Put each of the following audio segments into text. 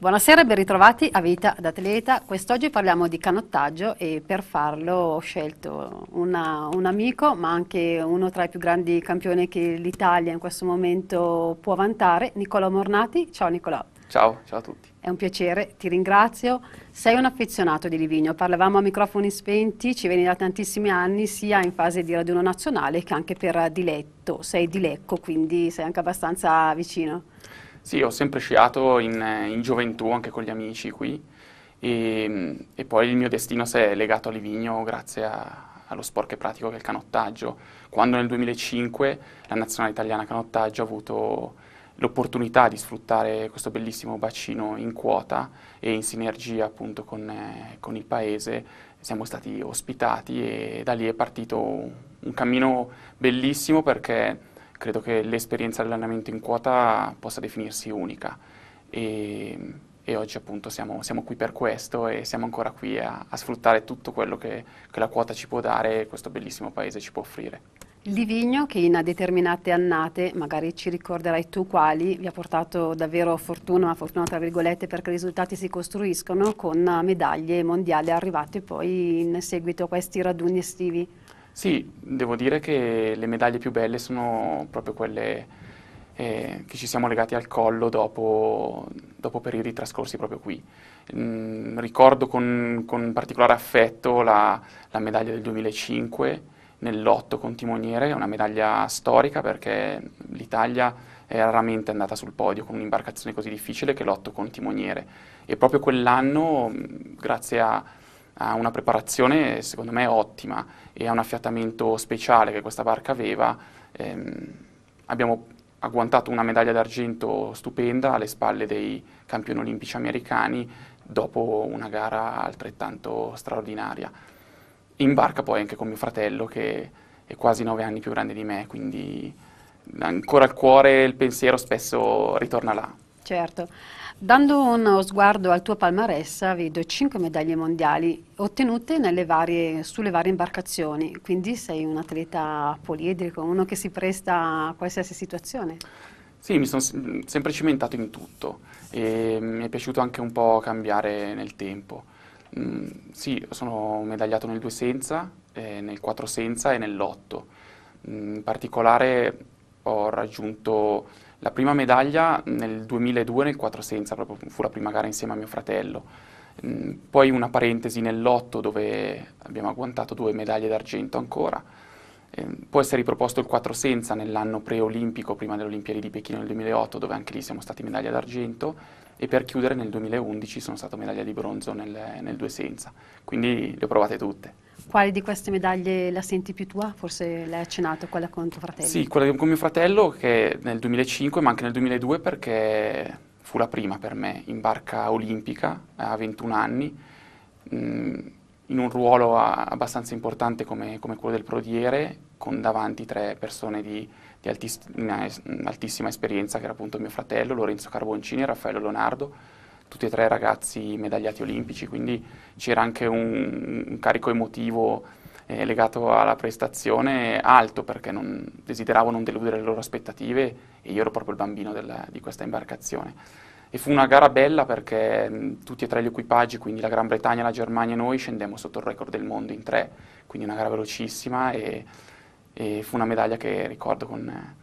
Buonasera e ben ritrovati a Vita d'Atleta. Quest'oggi parliamo di canottaggio e per farlo ho scelto una, un amico, ma anche uno tra i più grandi campioni che l'Italia in questo momento può vantare, Nicolò Mornati. Ciao Nicolò. Ciao, ciao a tutti. È un piacere, ti ringrazio. Sei un affezionato di Livigno, parlavamo a microfoni spenti, ci veni da tantissimi anni, sia in fase di raduno nazionale che anche per diletto. Sei di Lecco, quindi sei anche abbastanza vicino. Sì, ho sempre sciato in, eh, in gioventù anche con gli amici qui e, ehm, e, poi il mio destino si è legato a Livigno grazie a, allo sport che pratico che è il canottaggio. Quando nel 2005 la nazionale italiana canottaggio ha avuto l'opportunità di sfruttare questo bellissimo bacino in quota e in sinergia appunto con, eh, con il paese siamo stati ospitati e da lì è partito un cammino bellissimo perché credo che l'esperienza dell'allenamento in quota possa definirsi unica e, e oggi appunto siamo, siamo, qui per questo e siamo ancora qui a, a sfruttare tutto quello che, che la quota ci può dare e questo bellissimo paese ci può offrire. Livigno che in determinate annate, magari ci ricorderai tu quali, vi ha portato davvero fortuna, ma fortuna tra virgolette perché i risultati si costruiscono con medaglie mondiali arrivate poi in seguito a questi raduni estivi. Sì, devo dire che le medaglie più belle sono proprio quelle eh, che ci siamo legati al collo dopo, dopo periodi trascorsi proprio qui. Mm, ricordo con, con, particolare affetto la, la medaglia del 2005 nell'otto con timoniere, è una medaglia storica perché l'Italia è raramente andata sul podio con un'imbarcazione così difficile che l'otto con timoniere. E proprio quell'anno, mm, grazie a ha una preparazione secondo me ottima e ha un affiatamento speciale che questa barca aveva. Ehm, abbiamo agguantato una medaglia d'argento stupenda alle spalle dei campioni olimpici americani dopo una gara altrettanto straordinaria. In barca poi anche con mio fratello che è quasi nove anni più grande di me, quindi ancora il cuore e il pensiero spesso ritorna là. Certo. Dando uno sguardo al tuo palmarès vedo 5 medaglie mondiali ottenute varie, sulle varie imbarcazioni, quindi sei un atleta poliedrico, uno che si presta a qualsiasi situazione. Sì, mi sono sempre cimentato in tutto e mi è piaciuto anche un po' cambiare nel tempo. Mm, sì, sono medagliato nel 2 senza, eh, nel 4 senza e nell'8. Mm, in particolare ho raggiunto la prima medaglia nel 2002 nel 4 senza, proprio fu la prima gara insieme a mio fratello. Mm, poi una parentesi nell'8 dove abbiamo agguantato due medaglie d'argento ancora. Eh, può essere riproposto il 4 senza nell'anno preolimpico, prima delle Olimpiadi di Pechino nel 2008, dove anche lì siamo stati medaglia d'argento, e per chiudere nel 2011 sono stato medaglia di bronzo nel, nel 2 senza. Quindi le ho provate tutte. Quale di queste medaglie la senti più tua? Forse l'hai accennato, quella con tuo fratello. Sì, quella con mio fratello che nel 2005, ma anche nel 2002 perché fu la prima per me in barca olimpica a 21 anni, mm, in un ruolo abbastanza importante come, come quello del prodiere, con davanti tre persone di, di altiss mm, altissima esperienza, che era appunto mio fratello, Lorenzo Carboncini e Raffaello Leonardo, tutti e tre ragazzi medagliati olimpici, quindi c'era anche un, un carico emotivo eh, legato alla prestazione alto perché non, desideravo non deludere le loro aspettative e io ero proprio il bambino della, di questa imbarcazione. E fu una gara bella perché mh, mm, tutti e tre gli equipaggi, quindi la Gran Bretagna, la Germania e noi, scendemmo sotto il record del mondo in tre, quindi una gara velocissima e, e fu una medaglia che ricordo con, eh,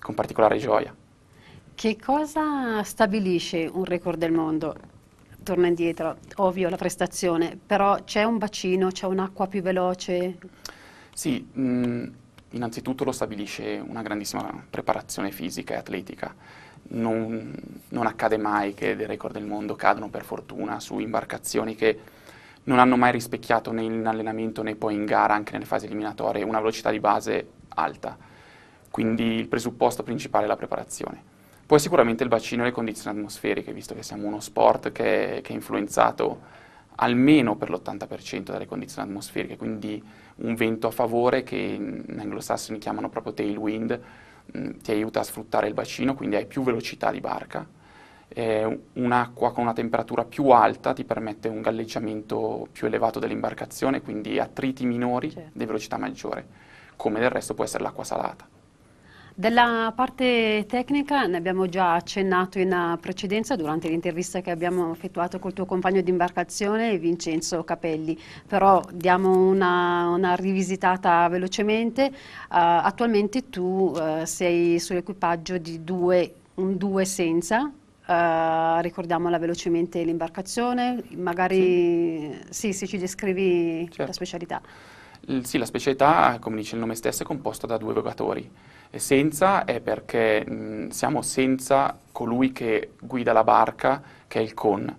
con particolare gioia. Che cosa stabilisce un record del mondo? Torna indietro, ovvio la prestazione, però c'è un bacino, c'è un'acqua più veloce? Sì, mh, mm, innanzitutto lo stabilisce una grandissima preparazione fisica e atletica. Non, non accade mai che dei record del mondo cadano per fortuna su imbarcazioni che non hanno mai rispecchiato né in allenamento né poi in gara, anche nelle fasi eliminatorie, una velocità di base alta. Quindi il presupposto principale è la preparazione. Poi sicuramente il bacino e le condizioni atmosferiche, visto che siamo uno sport che, che è influenzato almeno per l'80% dalle condizioni atmosferiche, quindi un vento a favore che in anglosassoni chiamano proprio tailwind, mh, mm, ti aiuta a sfruttare il bacino, quindi hai più velocità di barca. Eh, un'acqua con una temperatura più alta ti permette un galleggiamento più elevato dell'imbarcazione, quindi attriti minori certo. di velocità maggiore, come del resto può essere l'acqua salata. Della parte tecnica ne abbiamo già accennato in precedenza durante l'intervista che abbiamo effettuato col tuo compagno di imbarcazione Vincenzo Capelli, però diamo una, una rivisitata velocemente. Uh, attualmente tu uh, sei sull'equipaggio di due, un due senza, Uh, ricordiamola velocemente l'imbarcazione, magari sì. sì. se ci descrivi certo. la specialità. L sì, la specialità, come dice il nome stesso, è composta da due evocatori. E senza è perché mh, siamo senza colui che guida la barca, che è il con,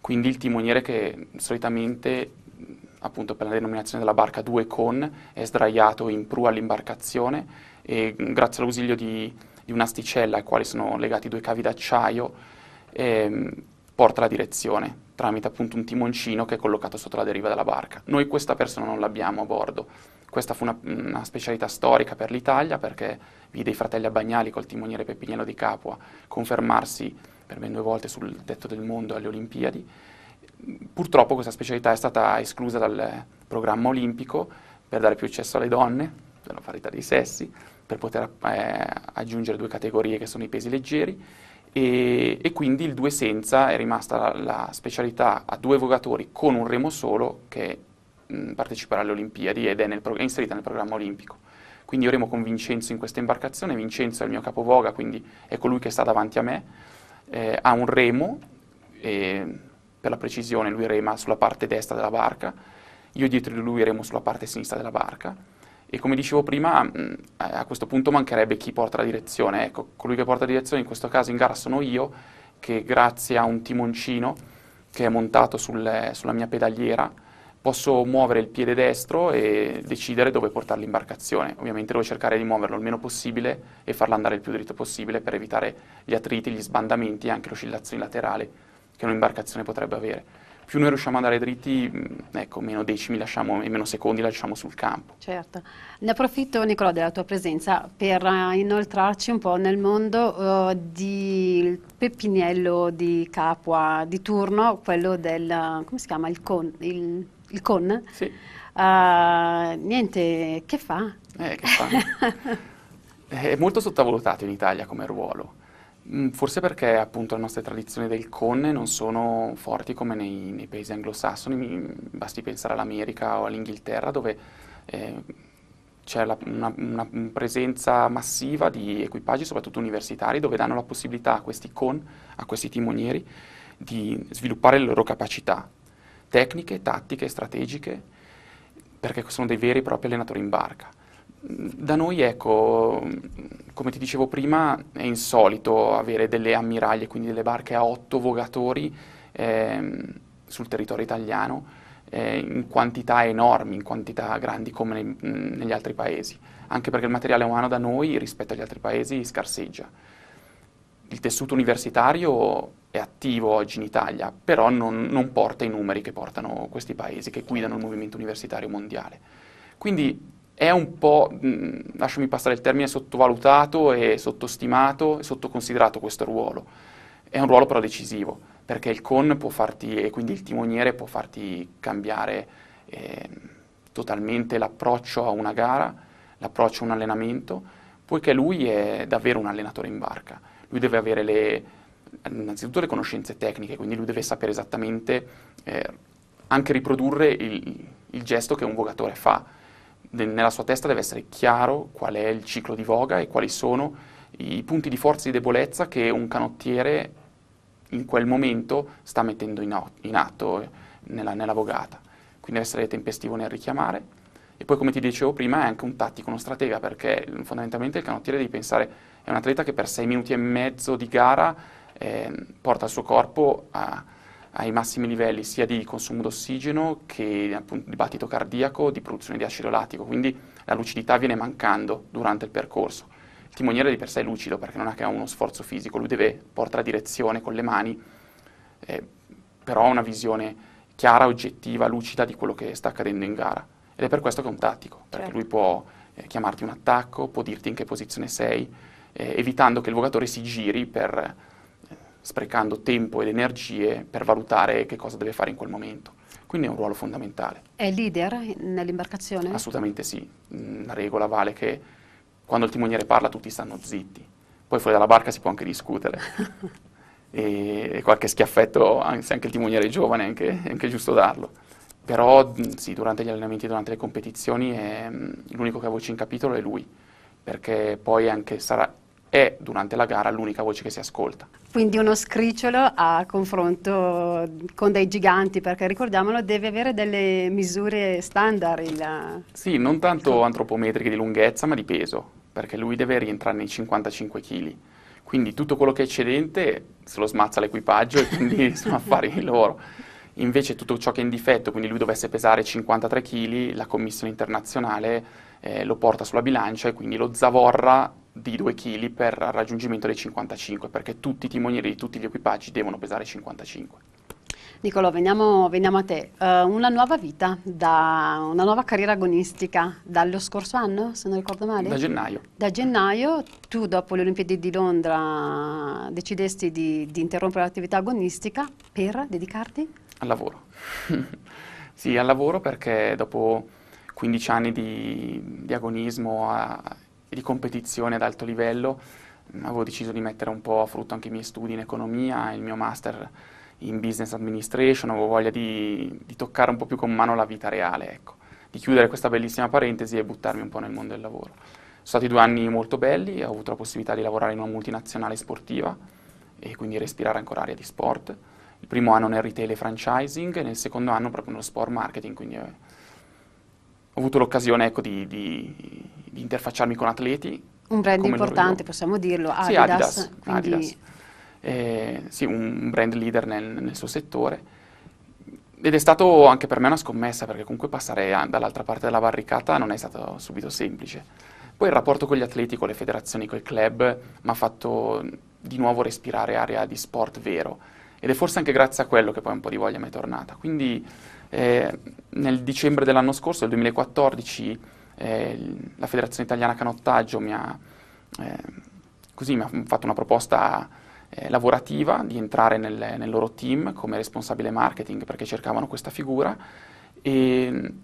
quindi il timoniere che solitamente appunto per la denominazione della barca due con, è sdraiato in prua all'imbarcazione e grazie all'ausilio di, di un'asticella ai quali sono legati due cavi d'acciaio ehm, porta la direzione tramite appunto un timoncino che è collocato sotto la deriva della barca. Noi questa persona non l'abbiamo a bordo, questa fu una, una specialità storica per l'Italia perché vide i fratelli Abbagnali col timoniere Peppiniano di Capua confermarsi per ben due volte sul tetto del mondo alle Olimpiadi. Purtroppo questa specialità è stata esclusa dal programma olimpico per dare più accesso alle donne, per la parità dei sessi, per poter eh, aggiungere due categorie che sono i pesi leggeri e, e quindi il due senza è rimasta la, la specialità a due vogatori con un remo solo che mh, mm, partecipare alle Olimpiadi ed è, nel pro- è inserita nel programma olimpico. Quindi io remo con Vincenzo in questa imbarcazione, Vincenzo è il mio capovoga, quindi è colui ecco che sta davanti a me, eh, ha un remo, e, per la precisione lui rema sulla parte destra della barca, io dietro di lui remo sulla parte sinistra della barca e come dicevo prima mh, mm, a questo punto mancherebbe chi porta la direzione, ecco, colui che porta la direzione in questo caso in gara sono io che grazie a un timoncino che è montato sul, sulla mia pedaliera posso muovere il piede destro e decidere dove portare l'imbarcazione. Ovviamente devo cercare di muoverlo il meno possibile e farla andare il più dritto possibile per evitare gli attriti, gli sbandamenti e anche le oscillazioni laterali che un'imbarcazione potrebbe avere. Più noi riusciamo ad andare dritti, mm, ecco, meno decimi lasciamo, e meno secondi lasciamo sul campo. Certo. Ne approfitto, Nicola, della tua presenza per eh, inoltrarci un po' nel mondo uh, di Peppinello di Capua di turno, quello del, come si chiama, il con... Il il con? Sì. Uh, niente, che fa? Eh, che fa? È molto sottovalutato in Italia come ruolo. Mm, forse perché appunto le nostre tradizioni del conne non sono forti come nei, nei paesi anglosassoni, basti pensare all'America o all'Inghilterra dove eh, c'è la, una, una, presenza massiva di equipaggi, soprattutto universitari, dove danno la possibilità a questi con, a questi timonieri, di sviluppare le loro capacità tecniche, tattiche, strategiche, perché sono dei veri e propri allenatori in barca. Da noi, ecco, come ti dicevo prima, è insolito avere delle ammiraglie, quindi delle barche a otto vogatori eh, sul territorio italiano, eh, in quantità enormi, in quantità grandi come nei, negli altri paesi, anche perché il materiale umano da noi rispetto agli altri paesi scarseggia. Il tessuto universitario è attivo oggi in Italia, però non, non, porta i numeri che portano questi paesi, che guidano il movimento universitario mondiale. Quindi è un po', mh, lasciami passare il termine, sottovalutato e sottostimato e sottoconsiderato questo ruolo. È un ruolo però decisivo, perché il CON può farti, e quindi il timoniere può farti cambiare eh, totalmente l'approccio a una gara, l'approccio a un allenamento, poiché lui è davvero un allenatore in barca. Lui deve avere le, innanzitutto le conoscenze tecniche, quindi lui deve sapere esattamente eh, anche riprodurre il, il, gesto che un vogatore fa. De, nella sua testa deve essere chiaro qual è il ciclo di voga e quali sono i punti di forza e di debolezza che un canottiere in quel momento sta mettendo in, in atto eh, nella, nella vogata. Quindi deve essere tempestivo nel richiamare. E poi, come ti dicevo prima, è anche un tattico, uno stratega, perché fondamentalmente il canottiere devi pensare, è un atleta che per sei minuti e mezzo di gara eh, porta il suo corpo a, ai massimi livelli sia di consumo d'ossigeno che appunto, di battito cardiaco, di produzione di acido lattico, quindi la lucidità viene mancando durante il percorso. Il timoniere di per sé è lucido perché non ha che uno sforzo fisico, lui deve portare la direzione con le mani, eh, però ha una visione chiara, oggettiva, lucida di quello che sta accadendo in gara. Ed è per questo che è un tattico, perché certo. lui può eh, chiamarti un attacco, può dirti in che posizione sei, eh, evitando che il vogatore si giri per sprecando tempo ed energie per valutare che cosa deve fare in quel momento. Quindi è un ruolo fondamentale. È leader nell'imbarcazione? Assolutamente sì. Mm, la regola vale che quando il timoniere parla tutti stanno zitti. Poi fuori dalla barca si può anche discutere. e qualche schiaffetto, se anche il timoniere è giovane, anche, è anche giusto darlo. Però mm, sì, durante gli allenamenti, durante le competizioni, è, mm, l'unico che ha voce in capitolo è lui perché poi anche sarà, è durante la gara l'unica voce che si ascolta. Quindi uno scricciolo a confronto con dei giganti, perché ricordiamolo deve avere delle misure standard. Il... Sì, non tanto antropometriche di lunghezza, ma di peso, perché lui deve rientrare nei 55 kg. Quindi tutto quello che è eccedente se lo smazza l'equipaggio e quindi sono affari loro. Invece tutto ciò che è in difetto, quindi lui dovesse pesare 53 kg, la commissione internazionale eh, lo porta sulla bilancia e quindi lo zavorra di 2 kg per il raggiungimento dei 55, perché tutti i timonieri di tutti gli equipaggi devono pesare 55. Nicolò, veniamo, veniamo a te. Uh, una nuova vita, da, una nuova carriera agonistica dallo scorso anno, se non ricordo male? Da gennaio. Da gennaio, tu dopo le Olimpiadi di Londra decidesti di, di interrompere l'attività agonistica per dedicarti? Al lavoro. sì, al lavoro perché dopo 15 anni di, di agonismo... A, e di competizione ad alto livello, mm, avevo deciso di mettere un po' a frutto anche i miei studi in economia, e il mio master in business administration, avevo voglia di, di toccare un po' più con mano la vita reale, ecco. di chiudere questa bellissima parentesi e buttarmi un po' nel mondo del lavoro. Sono stati due anni molto belli, ho avuto la possibilità di lavorare in una multinazionale sportiva e quindi respirare ancora aria di sport. Il primo anno nel retail e franchising e nel secondo anno proprio nello sport marketing, quindi eh, ho avuto l'occasione ecco, di, di di interfacciarmi con atleti. Un brand importante, possiamo dirlo, Adidas. Sì, Adidas, Adidas. Eh, sì, un brand leader nel, nel, suo settore. Ed è stato anche per me una scommessa, perché comunque passare dall'altra parte della barricata non è stato subito semplice. Poi il rapporto con gli atleti, con le federazioni, con i club, mi ha fatto di nuovo respirare aria di sport vero. Ed è forse anche grazie a quello che poi un po' di voglia mi è tornata. Quindi eh, nel dicembre dell'anno scorso, del 2014, eh, la Federazione Italiana Canottaggio mi ha, eh, così, mi ha fatto una proposta eh, lavorativa di entrare nel, nel, loro team come responsabile marketing perché cercavano questa figura e,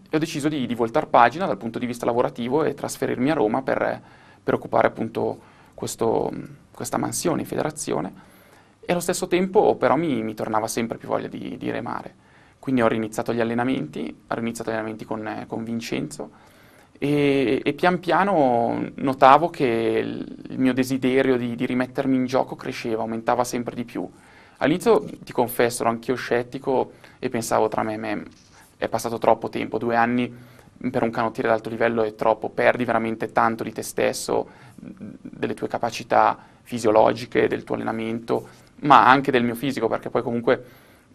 e ho deciso di, di voltare pagina dal punto di vista lavorativo e trasferirmi a Roma per, per occupare appunto questo, questa mansione in federazione e allo stesso tempo però mi, mi tornava sempre più voglia di, di remare. Quindi ho riniziato gli allenamenti, ho riniziato gli allenamenti con, eh, con Vincenzo e, e, pian piano notavo che il mio desiderio di, di, rimettermi in gioco cresceva, aumentava sempre di più. All'inizio, ti confesso, ero anch'io scettico e pensavo tra me e me, è passato troppo tempo, due anni per un canottiere ad alto livello è troppo, perdi veramente tanto di te stesso, delle tue capacità fisiologiche, del tuo allenamento, ma anche del mio fisico, perché poi comunque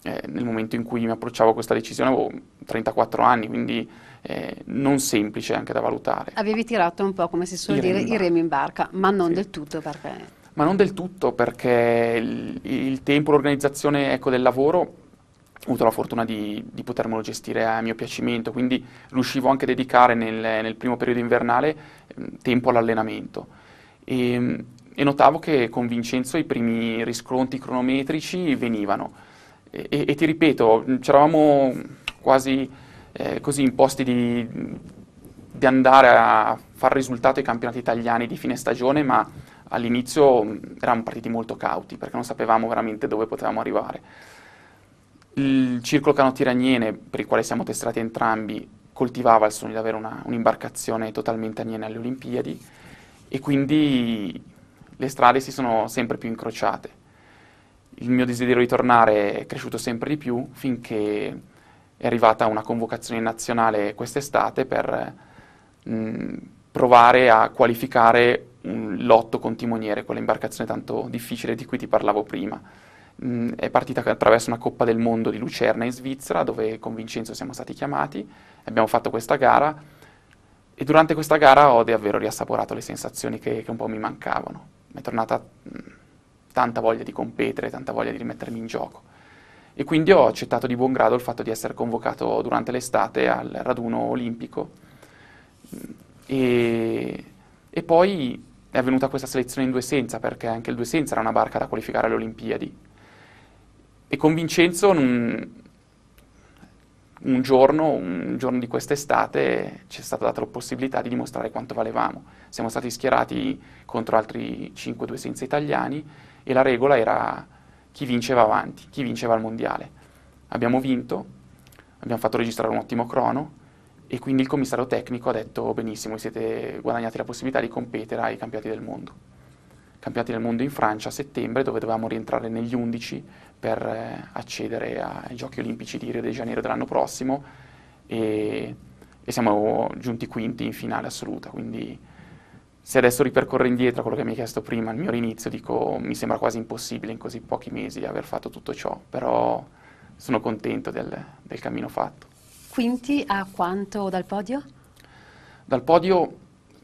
eh, nel momento in cui mi approcciavo a questa decisione avevo 34 anni, quindi eh, non semplice anche da valutare. Avevi tirato un po', come si suol dire, i remi in barca, ma non sì. del tutto perché... Ma non del tutto perché il, il tempo, l'organizzazione ecco, del lavoro ho avuto la fortuna di, di, potermelo gestire a mio piacimento, quindi riuscivo anche a dedicare nel, nel primo periodo invernale ehm, tempo all'allenamento. E, ehm, e, notavo che con Vincenzo i primi riscontri cronometrici venivano. E, e, e ti ripeto, c'eravamo quasi eh, così imposti di, di, andare a far risultato ai campionati italiani di fine stagione, ma all'inizio mm, eravamo partiti molto cauti perché non sapevamo veramente dove potevamo arrivare. Il circolo canottiragnene, per il quale siamo testati entrambi, coltivava il sogno di avere una, un'imbarcazione totalmente aniene alle Olimpiadi e quindi le strade si sono sempre più incrociate. Il mio desiderio di tornare è cresciuto sempre di più finché è arrivata una convocazione nazionale quest'estate per eh, mh, provare a qualificare un lotto con timoniere, quell'imbarcazione tanto difficile di cui ti parlavo prima. Mh, è partita attraverso una Coppa del Mondo di Lucerna in Svizzera, dove con Vincenzo siamo stati chiamati, abbiamo fatto questa gara e durante questa gara ho davvero riassaporato le sensazioni che, che un po' mi mancavano. Mi è tornata mh, tanta voglia di competere, tanta voglia di rimettermi in gioco e quindi ho accettato di buon grado il fatto di essere convocato durante l'estate al raduno olimpico. E, e poi è avvenuta questa selezione in due senza, perché anche il due senza era una barca da qualificare alle Olimpiadi. E con Vincenzo un, un giorno, un giorno di quest'estate, ci è stata data la possibilità di dimostrare quanto valevamo. Siamo stati schierati contro altri 5 due senza italiani e la regola era chi vinceva avanti, chi vinceva il mondiale. Abbiamo vinto, abbiamo fatto registrare un ottimo crono e quindi il commissario tecnico ha detto benissimo, siete guadagnati la possibilità di competere ai campionati del mondo. Campionati del mondo in Francia a settembre dove dovevamo rientrare negli 11 per eh, accedere ai giochi olimpici di Rio de Janeiro dell'anno prossimo e, e siamo giunti quinti in finale assoluta, quindi se adesso ripercorro indietro quello che mi hai chiesto prima, al mio inizio, dico mi sembra quasi impossibile in così pochi mesi aver fatto tutto ciò, però sono contento del, del cammino fatto. Quinti a quanto dal podio? Dal podio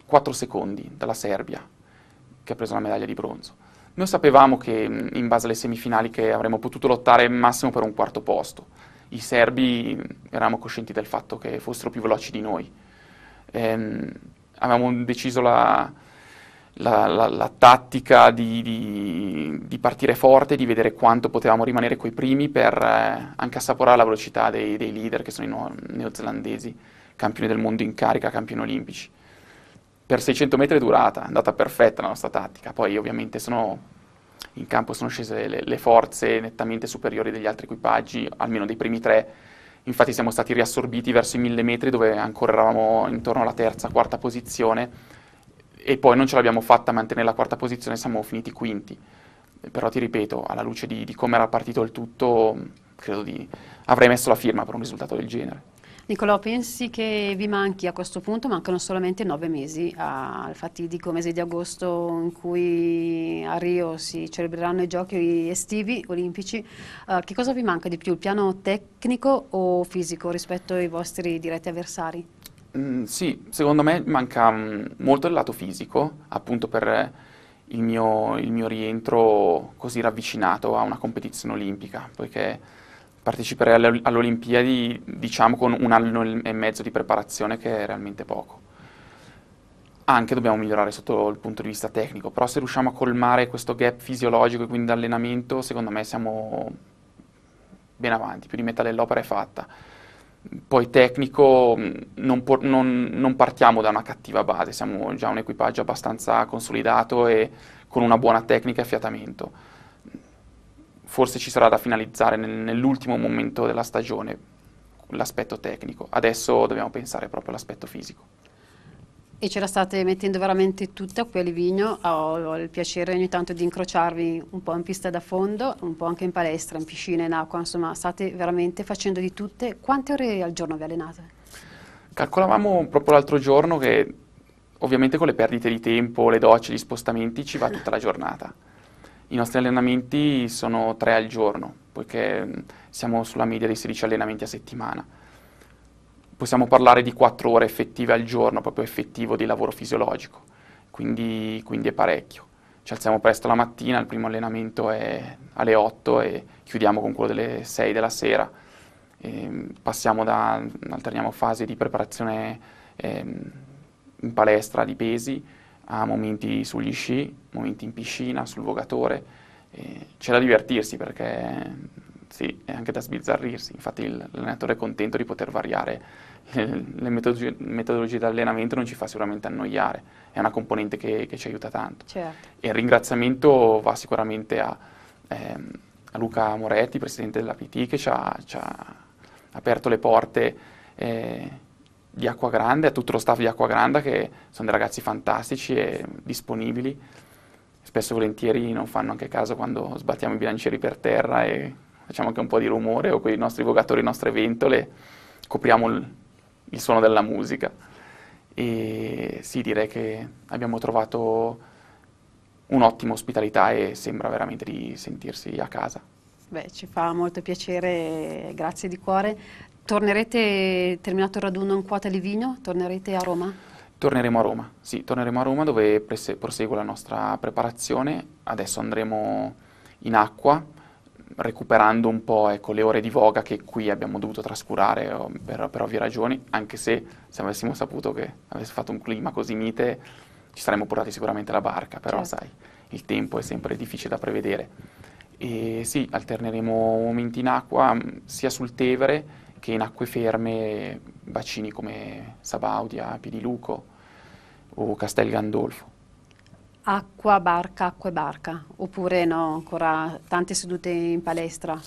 4 secondi dalla Serbia, che ha preso la medaglia di bronzo. Noi sapevamo che in base alle semifinali che avremmo potuto lottare massimo per un quarto posto. I serbi eravamo coscienti del fatto che fossero più veloci di noi. Ehm, avevamo deciso la, la, la, la tattica di, di, di, partire forte, di vedere quanto potevamo rimanere coi primi per eh, anche assaporare la velocità dei, dei leader che sono i neozelandesi, campioni del mondo in carica, campioni olimpici. Per 600 metri è durata, è andata perfetta la nostra tattica, poi ovviamente sono in campo sono scese le, le, forze nettamente superiori degli altri equipaggi, almeno dei primi tre, infatti siamo stati riassorbiti verso i 1000 metri dove ancora eravamo intorno alla terza, quarta posizione e poi non ce l'abbiamo fatta a mantenere la quarta posizione, siamo finiti quinti. Però ti ripeto, alla luce di, di come era partito il tutto, credo di avrei messo la firma per un risultato del genere. Nicolò, pensi che vi manchi a questo punto? Mancano solamente nove mesi al fatidico mese di agosto in cui a Rio si celebreranno i giochi estivi olimpici. Uh, che cosa vi manca di più, il piano tecnico o fisico rispetto ai vostri diretti avversari? Mm, sì, secondo me manca mm, molto il lato fisico, appunto per il mio, il mio rientro così ravvicinato a una competizione olimpica, poiché partecipare alle, alle Olimpiadi diciamo con un anno e mezzo di preparazione che è realmente poco. Anche dobbiamo migliorare sotto il punto di vista tecnico, però se riusciamo a colmare questo gap fisiologico e quindi d'allenamento, secondo me siamo ben avanti, più di metà dell'opera è fatta. Poi tecnico, non, non, non partiamo da una cattiva base, siamo già un equipaggio abbastanza consolidato e con una buona tecnica e affiatamento forse ci sarà da finalizzare nel, nell'ultimo momento della stagione l'aspetto tecnico. Adesso dobbiamo pensare proprio all'aspetto fisico. E ce la state mettendo veramente tutta qui a Livigno, ah, ho, ho il piacere ogni tanto di incrociarvi un po' in pista da fondo, un po' anche in palestra, in piscina, in acqua, insomma state veramente facendo di tutte. Quante ore al giorno vi allenate? Calcolavamo proprio l'altro giorno che ovviamente con le perdite di tempo, le docce, gli spostamenti ci va tutta la giornata. I nostri allenamenti sono tre al giorno, poiché mm, siamo sulla media di 16 allenamenti a settimana. Possiamo parlare di quattro ore effettive al giorno, proprio effettivo di lavoro fisiologico, quindi, quindi è parecchio. Ci alziamo presto la mattina, il primo allenamento è alle 8 e chiudiamo con quello delle 6 della sera. E ehm, passiamo da, alterniamo fasi di preparazione eh, in palestra di pesi, ha momenti sugli sci, momenti in piscina, sul vogatore, eh, c'è da divertirsi perché sì, è anche da sbizzarrirsi, infatti l'allenatore è contento di poter variare, le, metodologie, metodologie di allenamento non ci fa sicuramente annoiare, è una componente che, che ci aiuta tanto. Certo. E il ringraziamento va sicuramente a, ehm, a Luca Moretti, presidente della PT, che ci ha, ci ha aperto le porte. Eh, di Acqua Grande, a tutto lo staff di Acqua Grande che sono dei ragazzi fantastici e disponibili. Spesso e volentieri non fanno anche caso quando sbattiamo i bilancieri per terra e facciamo anche un po' di rumore o con i nostri vogatori, le nostre ventole, copriamo il, il suono della musica. E sì, direi che abbiamo trovato un'ottima ospitalità e sembra veramente di sentirsi a casa. Beh, ci fa molto piacere, grazie di cuore Tornerete, terminato il raduno in quota di Vigno, tornerete a Roma? Torneremo a Roma, sì, torneremo a Roma dove prosegue la nostra preparazione. Adesso andremo in acqua, recuperando un po' ecco, le ore di voga che qui abbiamo dovuto trascurare oh, per, per, ovvie ragioni, anche se se avessimo saputo che avesse fatto un clima così mite ci saremmo portati sicuramente la barca, però certo. sai, il tempo è sempre difficile da prevedere. E sì, alterneremo momenti in acqua sia sul Tevere che in acque ferme bacini come Sabaudia, Piniluco o Castel Gandolfo. Acqua, barca, acqua e barca, oppure no, ancora tante sedute in palestra?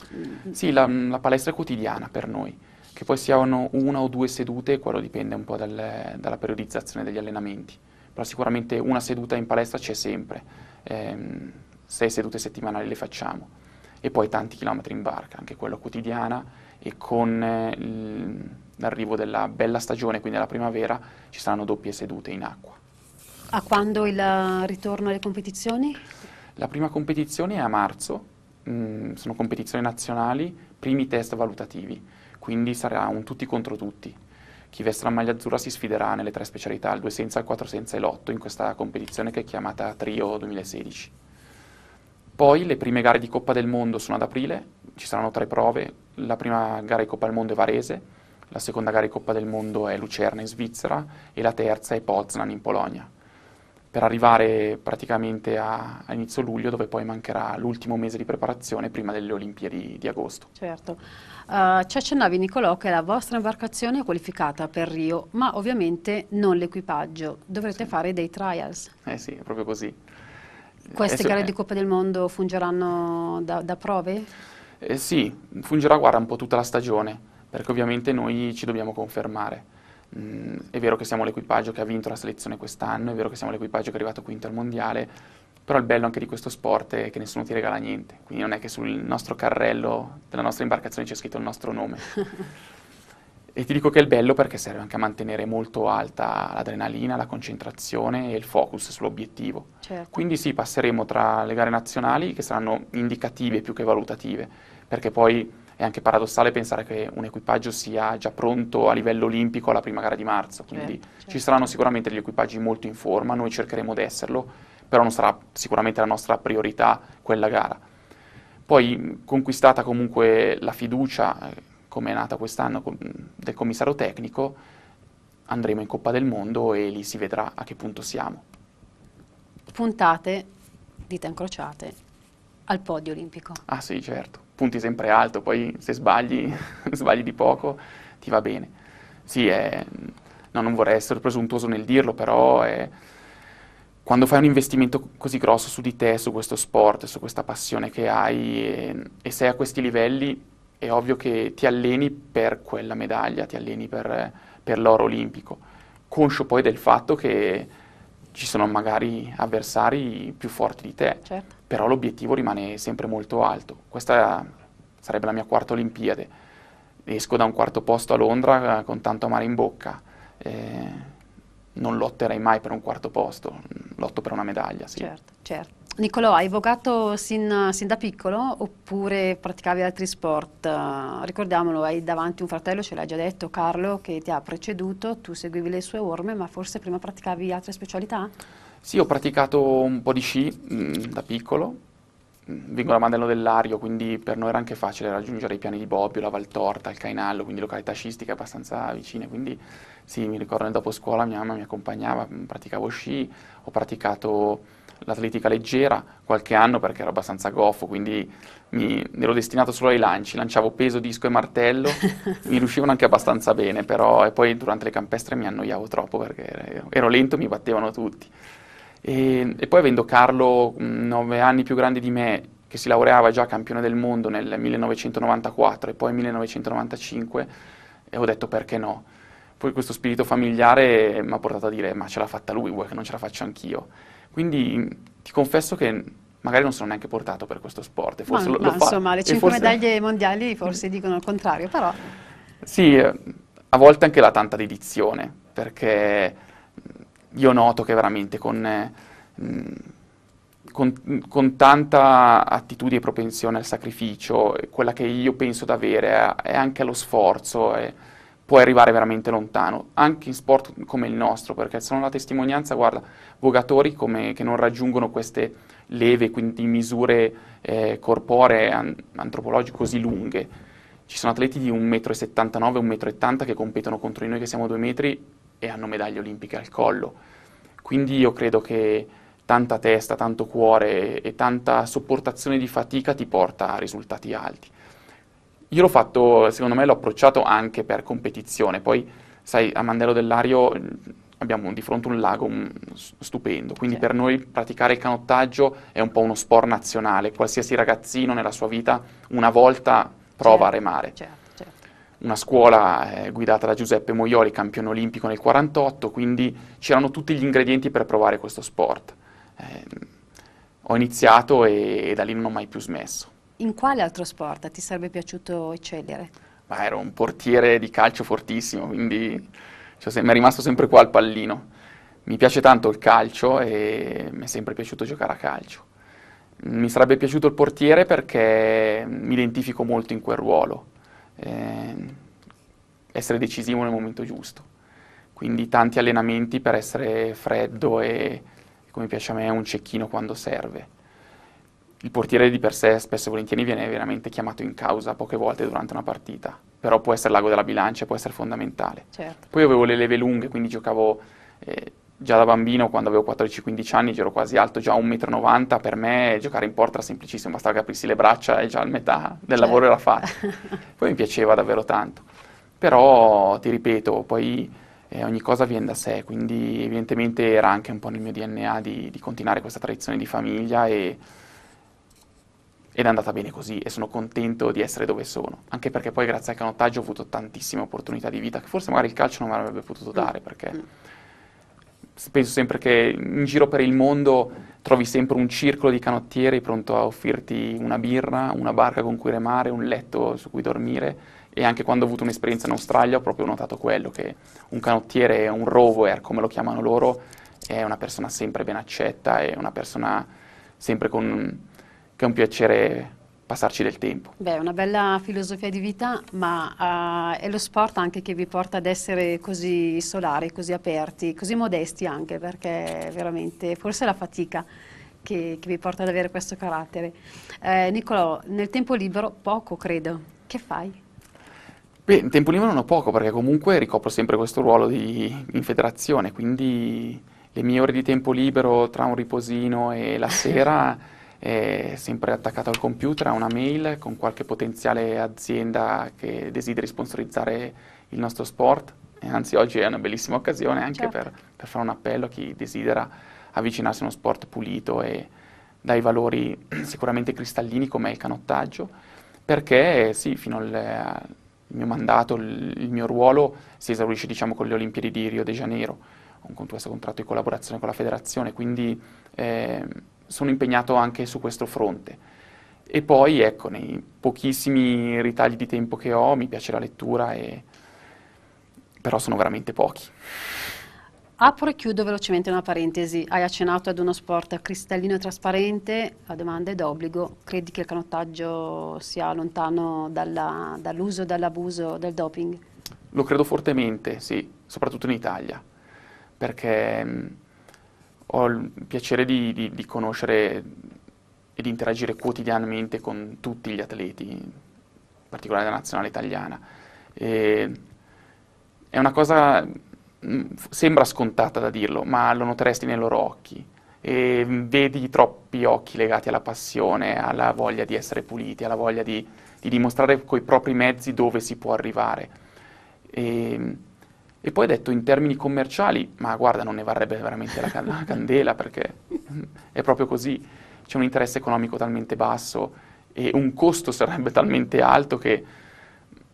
Sì, la, la palestra è quotidiana per noi, che poi siano una o due sedute, quello dipende un po' dal, dalla periodizzazione degli allenamenti, però sicuramente una seduta in palestra c'è sempre, ehm, sei sedute settimanali le facciamo, e poi tanti chilometri in barca, anche quello quotidiana, e con eh, l'arrivo della bella stagione, quindi la primavera, ci saranno doppie sedute in acqua. A quando il ritorno alle competizioni? La prima competizione è a marzo, mm, sono competizioni nazionali, primi test valutativi, quindi sarà un tutti contro tutti. Chi veste la maglia azzurra si sfiderà nelle tre specialità, il 2 senza, il 4 senza e l'8 in questa competizione che è chiamata Trio 2016. Poi le prime gare di Coppa del Mondo sono ad aprile, ci saranno tre prove, la prima gara di Coppa del Mondo è Varese, la seconda gara di Coppa del Mondo è Lucerna in Svizzera e la terza è Poznan in Polonia, per arrivare praticamente a, a inizio luglio dove poi mancherà l'ultimo mese di preparazione prima delle Olimpiadi di agosto. Certo, uh, ci accennavi Nicolò che la vostra imbarcazione è qualificata per Rio, ma ovviamente non l'equipaggio, dovrete sì. fare dei trials. Eh sì, è proprio così. Eh, Queste gare di Coppa del Mondo fungeranno da, da prove? Eh, sì, fungerà guarda, un po' tutta la stagione, perché ovviamente noi ci dobbiamo confermare. Mm, è vero che siamo l'equipaggio che ha vinto la selezione quest'anno, è vero che siamo l'equipaggio che è arrivato quinto al mondiale, però il bello anche di questo sport è che nessuno ti regala niente, quindi non è che sul nostro carrello della nostra imbarcazione c'è scritto il nostro nome. E ti dico che è il bello perché serve anche a mantenere molto alta l'adrenalina, la concentrazione e il focus sull'obiettivo. Certo. Quindi sì, passeremo tra le gare nazionali che saranno indicative più che valutative, perché poi è anche paradossale pensare che un equipaggio sia già pronto a livello olimpico alla prima gara di marzo, certo, quindi certo, certo. ci saranno sicuramente degli equipaggi molto in forma, noi cercheremo di esserlo, però non sarà sicuramente la nostra priorità quella gara. Poi conquistata comunque la fiducia come è nata quest'anno del commissario tecnico, andremo in Coppa del Mondo e lì si vedrà a che punto siamo. Puntate, dita incrociate, al podio olimpico. Ah sì, certo, punti sempre alto, poi se sbagli, sbagli di poco, ti va bene. Sì, è, no, non vorrei essere presuntuoso nel dirlo, però è, quando fai un investimento così grosso su di te, su questo sport, su questa passione che hai e, e sei a questi livelli, è ovvio che ti alleni per quella medaglia, ti alleni per, per l'oro olimpico, conscio poi del fatto che ci sono magari avversari più forti di te, certo. però l'obiettivo rimane sempre molto alto. Questa sarebbe la mia quarta Olimpiade. Esco da un quarto posto a Londra eh, con tanto amare in bocca. Eh, non lotterei mai per un quarto posto, lotto per una medaglia. Sì. Certo, certo. Niccolò, hai vogato sin, sin, da piccolo oppure praticavi altri sport? Eh, ricordiamolo, hai davanti un fratello, ce l'hai già detto, Carlo, che ti ha preceduto, tu seguivi le sue orme, ma forse prima praticavi altre specialità? Sì, ho praticato un po' di sci mh, mm, da piccolo, mm, vengo da Mandello dell'Ario, quindi per noi era anche facile raggiungere i piani di Bobbio, la Valtorta, il Cainallo, quindi località sciistiche abbastanza vicine, quindi sì, mi ricordo che dopo scuola mia mamma mi accompagnava, praticavo sci, ho praticato l'atletica leggera qualche anno perché ero abbastanza goffo, quindi mi, ero destinato solo ai lanci, lanciavo peso, disco e martello, mi riuscivano anche abbastanza bene, però e poi durante le campestre mi annoiavo troppo perché ero lento, mi battevano tutti. E, e poi avendo Carlo, mm, nove anni più grande di me, che si laureava già campione del mondo nel 1994 e poi 1995, e ho detto perché no. Poi questo spirito familiare mi ha portato a dire ma ce l'ha fatta lui, vuoi che non ce la faccio anch'io? Quindi ti confesso che magari non sono neanche portato per questo sport. Forse ma, lo, ma lo insomma, fa, le cinque forse... medaglie mondiali forse dicono il contrario, però... Sì, eh, a volte anche la tanta dedizione, perché io noto che veramente con, eh, con, con tanta attitudine e propensione al sacrificio, quella che io penso di avere è, è anche allo sforzo, è, puoi arrivare veramente lontano, anche in sport come il nostro, perché sono la testimonianza, guarda, vogatori come, che non raggiungono queste leve, quindi misure eh, corporee, an- antropologiche così lunghe. Ci sono atleti di 1,79 m, 1,80 m che competono contro di noi che siamo 2 metri e hanno medaglie olimpiche al collo. Quindi io credo che tanta testa, tanto cuore e tanta sopportazione di fatica ti porta a risultati alti. Io l'ho fatto, secondo me l'ho approcciato anche per competizione, poi sai a Mandello dell'Ario abbiamo di fronte un lago stupendo, quindi certo. per noi praticare il canottaggio è un po' uno sport nazionale, qualsiasi ragazzino nella sua vita una volta prova certo, a remare. Certo, certo, Una scuola eh, guidata da Giuseppe Moioli, campione olimpico nel 1948, quindi c'erano tutti gli ingredienti per provare questo sport. Eh, ho iniziato e, e da lì non ho mai più smesso. In quale altro sport ti sarebbe piaciuto eccellere? Ma ero un portiere di calcio fortissimo, quindi cioè, mi è rimasto sempre qua al pallino. Mi piace tanto il calcio e mi è sempre piaciuto giocare a calcio. Mi sarebbe piaciuto il portiere perché mi identifico molto in quel ruolo, eh, essere decisivo nel momento giusto. Quindi tanti allenamenti per essere freddo e, come piace a me, un cecchino quando serve. Il portiere di per sé spesso e volentieri viene veramente chiamato in causa poche volte durante una partita, però può essere l'ago della bilancia, può essere fondamentale. Certo. Poi avevo le leve lunghe, quindi giocavo eh, già da bambino, quando avevo 14-15 anni, ero quasi alto, già 1,90 m, per me giocare in porta era semplicissimo, bastava che aprissi le braccia e già la metà del certo. lavoro era fatto. Poi mi piaceva davvero tanto. Però, ti ripeto, poi eh, ogni cosa viene da sé, quindi evidentemente era anche un po' nel mio DNA di, di continuare questa tradizione di famiglia e ed è andata bene così e sono contento di essere dove sono, anche perché poi grazie al canottaggio ho avuto tantissime opportunità di vita che forse magari il calcio non mi avrebbe potuto mm, dare perché mm. penso sempre che in giro per il mondo trovi sempre un circolo di canottieri pronto a offrirti una birra, una barca con cui remare, un letto su cui dormire e anche quando ho avuto un'esperienza in Australia ho proprio notato quello che un canottiere, un rover come lo chiamano loro, è una persona sempre ben accetta, è una persona sempre con che è un piacere passarci del tempo. Beh, una bella filosofia di vita, ma uh, è lo sport anche che vi porta ad essere così solari, così aperti, così modesti anche, perché veramente forse è la fatica che, che vi porta ad avere questo carattere. Eh, Niccolò, nel tempo libero poco credo, che fai? Beh, in tempo libero non ho poco, perché comunque ricopro sempre questo ruolo di, in federazione, quindi le mie ore di tempo libero tra un riposino e la sera... eh, sempre attaccato al computer, a una mail con qualche potenziale azienda che desideri sponsorizzare il nostro sport. E anzi, oggi è una bellissima occasione anche certo. per, per fare un appello a chi desidera avvicinarsi a uno sport pulito e dai valori sicuramente cristallini come il canottaggio, perché sì, fino al, il mio mandato, il mio ruolo si esaurisce diciamo, con le Olimpiadi di Rio de Janeiro, con questo contratto di collaborazione con la federazione, quindi eh, sono impegnato anche su questo fronte. E poi, ecco, nei pochissimi ritagli di tempo che ho, mi piace la lettura, e... però sono veramente pochi. Apro e chiudo velocemente una parentesi. Hai accennato ad uno sport cristallino e trasparente, la domanda è d'obbligo. Credi che il canottaggio sia lontano dalla, dall'uso, dall'abuso del doping? Lo credo fortemente, sì, soprattutto in Italia, perché mm, ho il piacere di, di, di conoscere e di interagire quotidianamente con tutti gli atleti, in particolare della nazionale italiana. E è una cosa, mm, sembra scontata da dirlo, ma lo noteresti nei loro occhi. E vedi troppi occhi legati alla passione, alla voglia di essere puliti, alla voglia di, di dimostrare coi propri mezzi dove si può arrivare. E, e poi detto in termini commerciali, ma guarda, non ne varrebbe veramente la, can- la candela perché è proprio così. C'è un interesse economico talmente basso e un costo sarebbe talmente alto che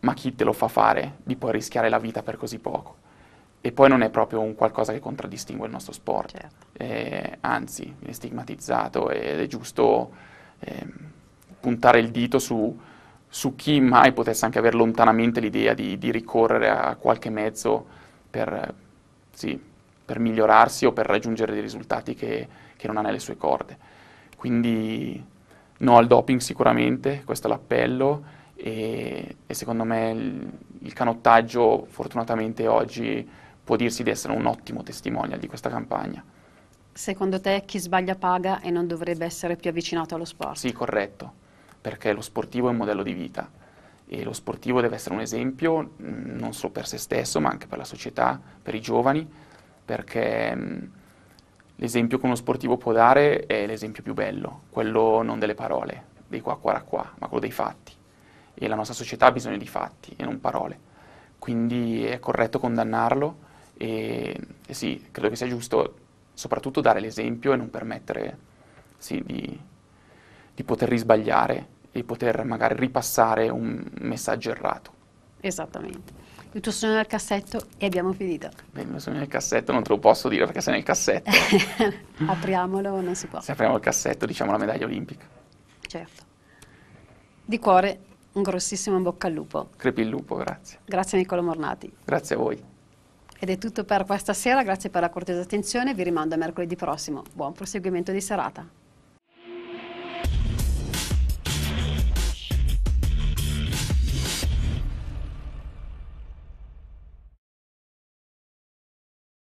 ma chi te lo fa fare di poi rischiare la vita per così poco? E poi non è proprio un qualcosa che contraddistingue il nostro sport, certo. eh, anzi viene stigmatizzato ed è giusto eh, puntare il dito su, su chi mai potesse anche avere lontanamente l'idea di, di ricorrere a qualche mezzo per, sì, per migliorarsi o per raggiungere dei risultati che, che non ha nelle sue corde. Quindi no al doping sicuramente, questo è l'appello e, e secondo me il, il, canottaggio fortunatamente oggi può dirsi di essere un ottimo testimonial di questa campagna. Secondo te chi sbaglia paga e non dovrebbe essere più avvicinato allo sport? Sì, corretto, perché lo sportivo è un modello di vita e lo sportivo deve essere un esempio mm, non solo per se stesso ma anche per la società, per i giovani, perché mm, l'esempio che uno sportivo può dare è l'esempio più bello, quello non delle parole, dei qua qua qua, ma quello dei fatti. E la nostra società ha bisogno di fatti e non parole. Quindi è corretto condannarlo e, e sì, credo che sia giusto soprattutto dare l'esempio e non permettere sì, di, di poter risbagliare di poter magari ripassare un messaggio errato. Esattamente. Il tuo sogno nel cassetto e abbiamo finito. Beh, il mio sogno nel cassetto non te lo posso dire perché sei nel cassetto. Apriamolo, non si può. Se apriamo il cassetto diciamo la medaglia olimpica. Certo. Di cuore un grossissimo in bocca al lupo. Crepi il lupo, grazie. Grazie Niccolo Mornati. Grazie a voi. Ed è tutto per questa sera, grazie per la cortesa attenzione, vi rimando a mercoledì prossimo. Buon proseguimento di serata.